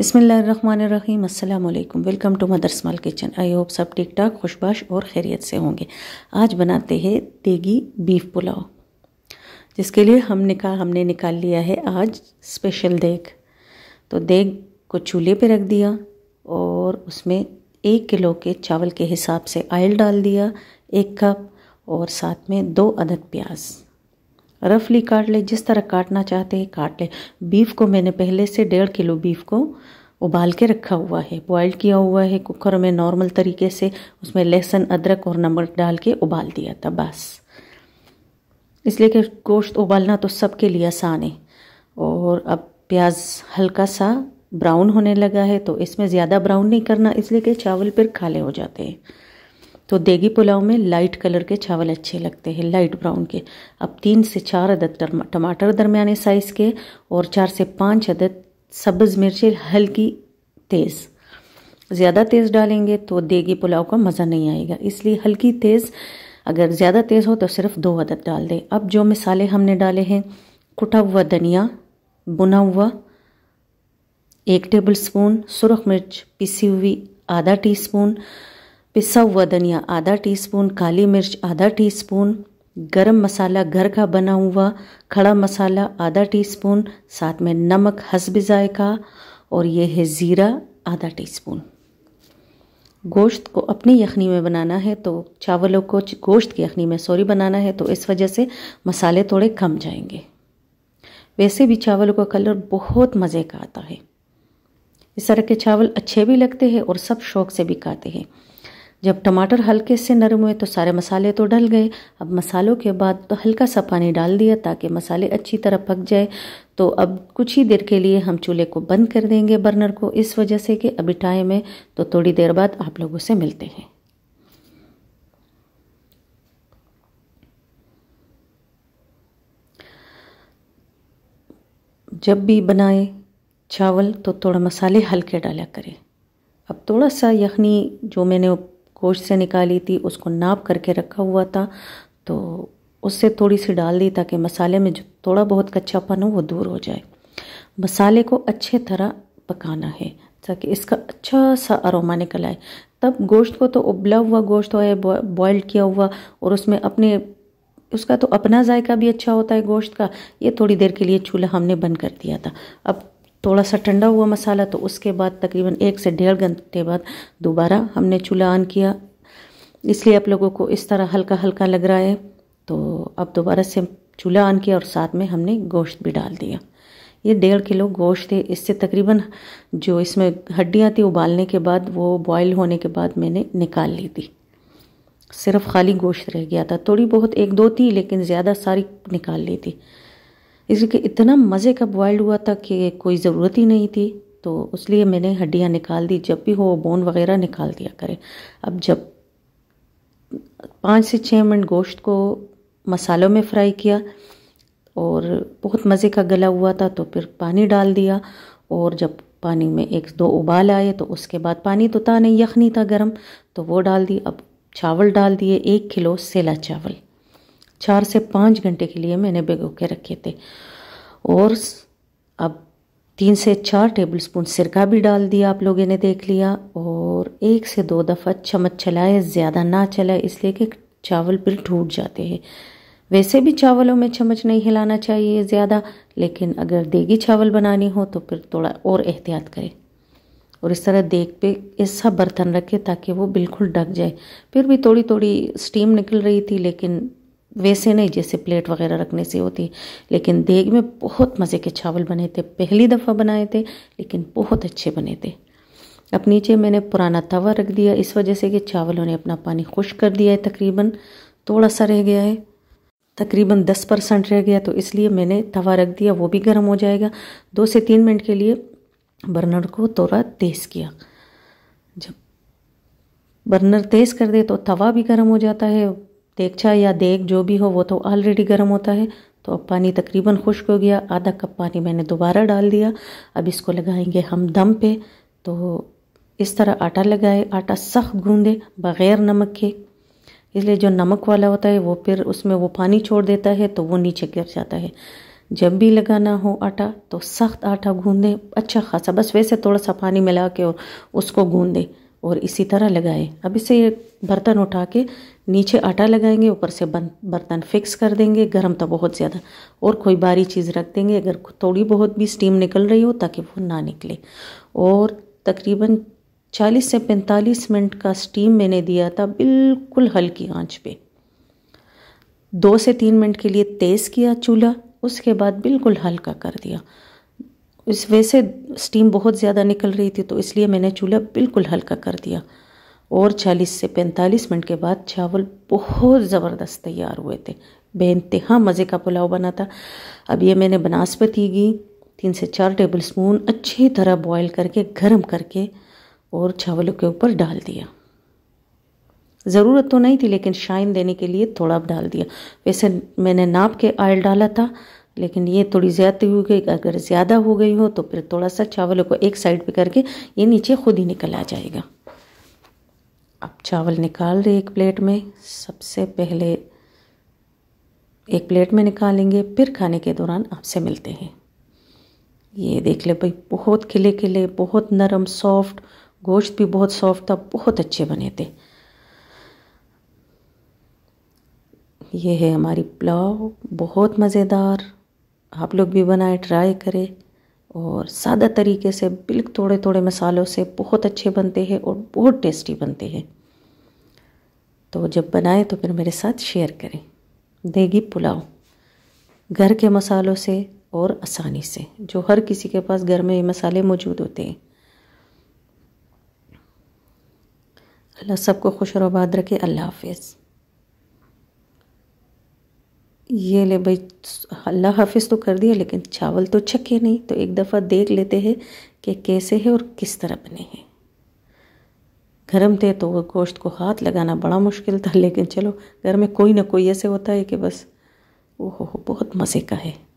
बिसमीम अल्लाम welcome to mother small kitchen I hope सब ठीक ठाक खुशबाश और खैरियत से होंगे आज बनाते हैं देगी बीफ पुलाव जिसके लिए हमने कहा हमने निकाल लिया है आज स्पेशल देग तो देग को चूल्हे पे रख दिया और उसमें एक किलो के चावल के हिसाब से आयल डाल दिया एक कप और साथ में दो अदद प्याज़ रफली काट ले जिस तरह काटना चाहते हैं काट ले बीफ को मैंने पहले से डेढ़ किलो बीफ को उबाल के रखा हुआ है बॉयल किया हुआ है कुकर में नॉर्मल तरीके से उसमें लहसुन अदरक और नमक डाल के उबाल दिया था बस इसलिए कि गोश्त उबालना तो सबके लिए आसान है और अब प्याज हल्का सा ब्राउन होने लगा है तो इसमें ज़्यादा ब्राउन नहीं करना इसलिए कि चावल फिर खाले हो जाते हैं तो देगी पुलाव में लाइट कलर के चावल अच्छे लगते हैं लाइट ब्राउन के अब तीन से चार अदद टमाटर दरमियाने साइज़ के और चार से पाँच अदद सब्ज़ मिर्चें हल्की तेज़ ज़्यादा तेज़ डालेंगे तो देगी पुलाव का मज़ा नहीं आएगा इसलिए हल्की तेज़ अगर ज़्यादा तेज़ हो तो सिर्फ दो अदद डाल दें अब जो मिसाले हमने डाले हैं कुटा हुआ धनिया बुना हुआ एक टेबल स्पून सुरख मिर्च पिसी हुई आधा टी स्पून पिसा हुआ धनिया आधा टीस्पून काली मिर्च आधा टीस्पून गरम मसाला घर का बना हुआ खड़ा मसाला आधा टीस्पून साथ में नमक हसब जायका और ये है ज़ीरा आधा टीस्पून गोश्त को अपनी यखनी में बनाना है तो चावलों को गोश्त की यखनी में सॉरी बनाना है तो इस वजह से मसाले थोड़े कम जाएंगे वैसे भी चावलों का कलर बहुत मज़े का आता है इस तरह के चावल अच्छे भी लगते हैं और सब शौक से भी खाते हैं जब टमाटर हल्के से नरम हुए तो सारे मसाले तो डल गए अब मसालों के बाद तो हल्का सा पानी डाल दिया ताकि मसाले अच्छी तरह पक जाए तो अब कुछ ही देर के लिए हम चूल्हे को बंद कर देंगे बर्नर को इस वजह से कि अभी टाइम है तो थोड़ी देर बाद आप लोगों से मिलते हैं जब भी बनाए चावल तो थोड़ा मसाले हल्के डाला करें अब थोड़ा सा यखनी जो मैंने कोश से निकाली थी उसको नाप करके रखा हुआ था तो उससे थोड़ी सी डाल दी ताकि मसाले में जो थोड़ा बहुत कच्चापन हो वो दूर हो जाए मसाले को अच्छे तरह पकाना है ताकि इसका अच्छा सा अरोमा निकल आए तब गोश्त को तो उबला हुआ गोश्त हो बॉयल किया हुआ और उसमें अपने उसका तो अपना जायका भी अच्छा होता है गोश्त का ये थोड़ी देर के लिए चूल्हा हमने बंद कर दिया था अब थोड़ा सा ठंडा हुआ मसाला तो उसके बाद तकरीबन एक से डेढ़ घंटे बाद दोबारा हमने चूल्हा ऑन किया इसलिए आप लोगों को इस तरह हल्का हल्का लग रहा है तो अब दोबारा से चूल्हा ऑन किया और साथ में हमने गोश्त भी डाल दिया ये डेढ़ किलो गोश्त थे इससे तकरीबन जो इसमें हड्डियाँ थी उबालने के बाद वो बॉयल होने के बाद मैंने निकाल ली थी सिर्फ खाली गोश्त रह गया था थोड़ी बहुत एक दो थी लेकिन ज़्यादा सारी निकाल ली थी इसलिए इतना मज़े का बॉयल्ड हुआ था कि कोई ज़रूरत ही नहीं थी तो उसलिए मैंने हड्डियाँ निकाल दी जब भी हो बोन वगैरह निकाल दिया करें अब जब पाँच से छः मिनट गोश्त को मसालों में फ्राई किया और बहुत मज़े का गला हुआ था तो फिर पानी डाल दिया और जब पानी में एक दो उबाल आए तो उसके बाद पानी तो था नहीं यखनी था गर्म तो वो डाल दी अब चावल डाल दिए एक किलो सेला चावल चार से पाँच घंटे के लिए मैंने भिगो के रखे थे और अब तीन से चार टेबल स्पून सिरका भी डाल दिया आप लोगों ने देख लिया और एक से दो दफ़ा चम्मच चलाए ज़्यादा ना चलाए इसलिए कि चावल फिर टूट जाते हैं वैसे भी चावलों में चम्मच नहीं हिलाना चाहिए ज़्यादा लेकिन अगर देगी चावल बनानी हो तो फिर थोड़ा और एहतियात करें और इस तरह देख पे ऐसा बर्तन रखें ताकि वो बिल्कुल ढक जाए फिर भी थोड़ी थोड़ी स्टीम निकल रही थी लेकिन वैसे नहीं जैसे प्लेट वगैरह रखने से होती लेकिन देग में बहुत मज़े के चावल बने थे पहली दफ़ा बनाए थे लेकिन बहुत अच्छे बने थे अब नीचे मैंने पुराना तवा रख दिया इस वजह से कि चावलों ने अपना पानी खुश कर दिया है तकरीबन थोड़ा सा रह गया है तकरीबन दस परसेंट रह गया तो इसलिए मैंने तवा रख दिया वो भी गर्म हो जाएगा दो से तीन मिनट के लिए बर्नर को थोड़ा तेज़ किया जब बर्नर तेज़ कर दे तो तवा भी गर्म हो जाता है देखछा या देख जो भी हो वो तो ऑलरेडी गर्म होता है तो अब पानी तकरीबन खुश्क हो गया आधा कप पानी मैंने दोबारा डाल दिया अब इसको लगाएंगे हम दम पे तो इस तरह आटा लगाए आटा सख्त गूंदे बग़ैर नमक के इसलिए जो नमक वाला होता है वो फिर उसमें वो पानी छोड़ देता है तो वो नीचे गिर जाता है जब भी लगाना हो आटा तो सख्त आटा गूंदे अच्छा खासा बस वैसे थोड़ा सा पानी मिला के और उसको गूंदे और इसी तरह लगाए अब इसे बर्तन उठा के नीचे आटा लगाएंगे ऊपर से बर्तन फिक्स कर देंगे गर्म तो बहुत ज़्यादा और कोई बारी चीज़ रख देंगे अगर थोड़ी बहुत भी स्टीम निकल रही हो ताकि वो ना निकले और तकरीबन 40 से 45 मिनट का स्टीम मैंने दिया था बिल्कुल हल्की आंच पे दो से तीन मिनट के लिए तेज़ किया चूल्हा उसके बाद बिल्कुल हल्का कर दिया इस वैसे स्टीम बहुत ज़्यादा निकल रही थी तो इसलिए मैंने चूल्हा बिल्कुल हल्का कर दिया और 40 से 45 मिनट के बाद चावल बहुत ज़बरदस्त तैयार हुए थे बेानतहा मज़े का पुलाव बना था अब ये मैंने बनास्पति घी तीन से चार टेबल स्पून अच्छी तरह बॉईल करके गर्म करके और चावलों के ऊपर डाल दिया ज़रूरत तो नहीं थी लेकिन शाइन देने के लिए थोड़ा डाल दिया वैसे मैंने नाप के आयल डाला था लेकिन ये थोड़ी ज़्यादा हो गई अगर ज़्यादा हो गई हो तो फिर थोड़ा सा चावलों को एक साइड पे करके ये नीचे खुद ही निकल आ जाएगा अब चावल निकाल रहे एक प्लेट में सबसे पहले एक प्लेट में निकालेंगे फिर खाने के दौरान आपसे मिलते हैं ये देख ले भाई बहुत खिले खिले बहुत नरम सॉफ्ट गोश्त भी बहुत सॉफ्ट था बहुत अच्छे बने थे ये है हमारी पुलाव बहुत मज़ेदार आप लोग भी बनाए ट्राई करें और सादा तरीके से बिल्कुल थोड़े थोड़े मसालों से बहुत अच्छे बनते हैं और बहुत टेस्टी बनते हैं तो जब बनाएं तो फिर मेरे साथ शेयर करें देगी पुलाव घर के मसालों से और आसानी से जो हर किसी के पास घर में ये मसाले मौजूद होते हैं अल्लाह सबको खुश और आबाद रखे अल्लाह हाफिज़ ये ले भाई अल्लाह हाफिज़ तो कर दिया लेकिन चावल तो छके नहीं तो एक दफ़ा देख लेते हैं कि कैसे है और किस तरह बने हैं गर्म थे तो वो गोश्त को हाथ लगाना बड़ा मुश्किल था लेकिन चलो घर में कोई ना कोई ऐसे होता है कि बस ओहो बहुत मज़े का है